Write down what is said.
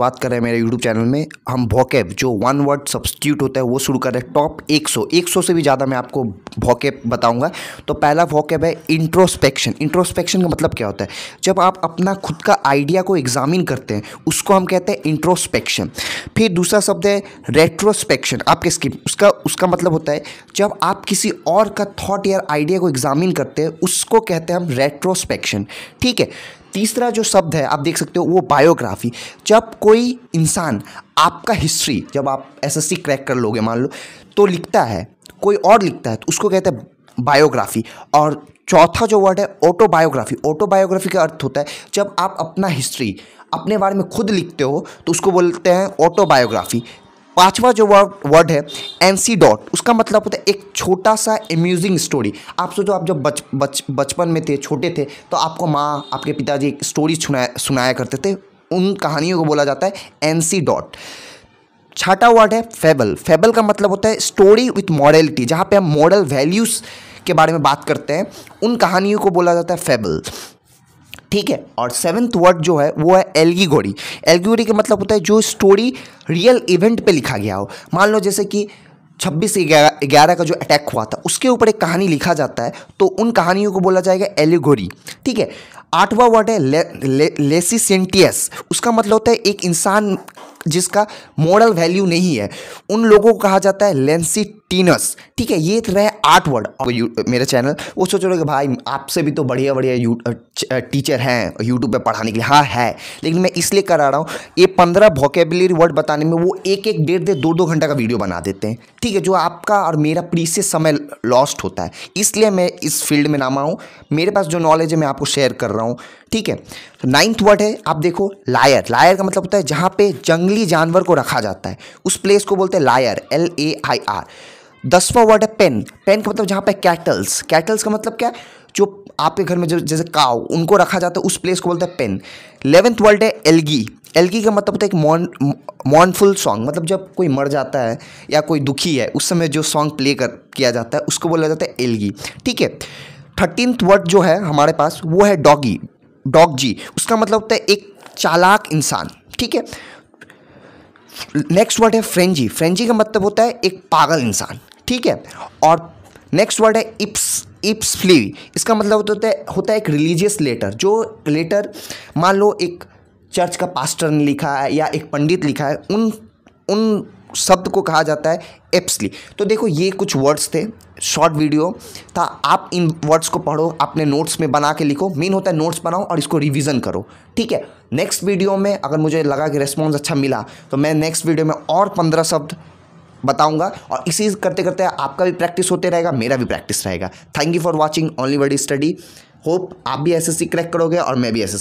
बात कर रहे हैं मेरे YouTube चैनल में हम भोकेब जो वन वर्ड सब्सटीट्यूट होता है वो शुरू कर रहे हैं टॉप 100 100 से भी ज़्यादा मैं आपको भोकेब बताऊंगा तो पहला भोकेब है इंट्रोस्पेक्शन इंट्रोस्पेक्शन का मतलब क्या होता है जब आप अपना खुद का आइडिया को एग्जामिन करते हैं उसको हम कहते हैं इंट्रोस्पेक्शन फिर दूसरा शब्द है रेट्रोस्पेक्शन आपके स्किप उसका उसका मतलब होता है जब आप किसी और का थॉट या आइडिया को एग्जामिन करते हैं उसको कहते हैं हम रेट्रोस्पेक्शन ठीक है तीसरा जो शब्द है आप देख सकते हो वो बायोग्राफी जब कोई इंसान आपका हिस्ट्री जब आप एसएससी क्रैक कर लोगे मान लो तो लिखता है कोई और लिखता है तो उसको कहते हैं बायोग्राफी और चौथा जो वर्ड है ऑटोबायोग्राफी ऑटोबायोग्राफी का अर्थ होता है जब आप अपना हिस्ट्री अपने बारे में खुद लिखते हो तो उसको बोलते हैं ऑटोबायोग्राफी पांचवा जो वर्ड है एन सी डॉट उसका मतलब होता है एक छोटा सा एम्यूजिंग स्टोरी आप सोचो आप जब बच बच बचपन में थे छोटे थे तो आपको माँ आपके पिताजी स्टोरी सुनाया सुनाया करते थे उन कहानियों को बोला जाता है एन सी डॉट छाटा वर्ड है फेबल फेबल का मतलब होता है स्टोरी विथ मॉरलिटी जहाँ पे हम मॉरल वैल्यूज़ के बारे में बात करते हैं उन कहानियों को बोला जाता है फेबल ठीक है और सेवन्थ वर्ड जो है वो है एल्गीगोरी एल्गीगोरी का मतलब होता है जो स्टोरी रियल इवेंट पे लिखा गया हो मान लो जैसे कि छब्बीस ग्यारह का जो अटैक हुआ था उसके ऊपर एक कहानी लिखा जाता है तो उन कहानियों को बोला जाएगा एलिगोरी ठीक है आठवां वर्ड है ले, ले, सेंटियस उसका मतलब होता है एक इंसान जिसका मॉरल वैल्यू नहीं है उन लोगों को कहा जाता है लेंसी टीनस ठीक है ये रहे आर्ट वर्ड मेरे चैनल वो सोच रहे हो कि भाई आपसे भी तो बढ़िया बढ़िया टीचर हैं यूट्यूब पे पढ़ाने के लिए हाँ है लेकिन मैं इसलिए करा रहा हूँ ये पंद्रह वोकेबलरी वर्ड बताने में वो एक एक डेढ़ डेढ़ दो दो घंटा का वीडियो बना देते हैं ठीक है जो आपका और मेरा प्रीसियस समय लॉस्ट होता है इसलिए मैं इस फील्ड में नामा आऊँ मेरे पास जो नॉलेज है मैं आपको शेयर कर रहा हूँ ठीक है तो नाइन्थ वर्ड है आप देखो लायर लायर का मतलब होता है जहाँ पे जंगली जंगली जानवर को रखा जाता है उस प्लेस को बोलते हैं lair L A I R दसवा वर्ड है पेन पेन का मतलब जहाँ पे कैटल्स कैटल्स का मतलब क्या है जो आपके घर में जो जैसे काव उनको रखा जाता है उस प्लेस को बोलते हैं पेन इलेवेंथ वर्ड है एलगी एलगी का मतलब होता है एक मॉन मॉनफुल सॉन्ग मतलब जब कोई मर जाता है या कोई दुखी है उस समय जो सॉन्ग प्ले कर किया जाता है उसको बोला जाता है एलगी ठीक है थर्टीनथ वर्ड जो है हमारे पास वो है डॉगी डॉग जी उसका मतलब होता है एक चालाक इंसान ठीक है नेक्स्ट वर्ड है फ्रेंजी फ्रेंजी का मतलब होता है एक पागल इंसान ठीक है और नेक्स्ट वर्ड है इप्स इप्स फ्ली इसका मतलब होता है होता है एक रिलीजियस लेटर जो लेटर मान लो एक चर्च का पास्टर ने लिखा है या एक पंडित लिखा है उन उन शब्द को कहा जाता है एप्सली तो देखो ये कुछ वर्ड्स थे शॉर्ट वीडियो था आप इन वर्ड्स को पढ़ो अपने नोट्स में बना के लिखो मेन होता है नोट्स बनाओ और इसको रिवीजन करो ठीक है नेक्स्ट वीडियो में अगर मुझे लगा कि रेस्पॉन्स अच्छा मिला तो मैं नेक्स्ट वीडियो में और पंद्रह शब्द बताऊंगा और इसी करते करते आपका भी प्रैक्टिस होते रहेगा मेरा भी प्रैक्टिस रहेगा thank you for watching only word study hope आप भी एस क्रैक करोगे और मैं भी एस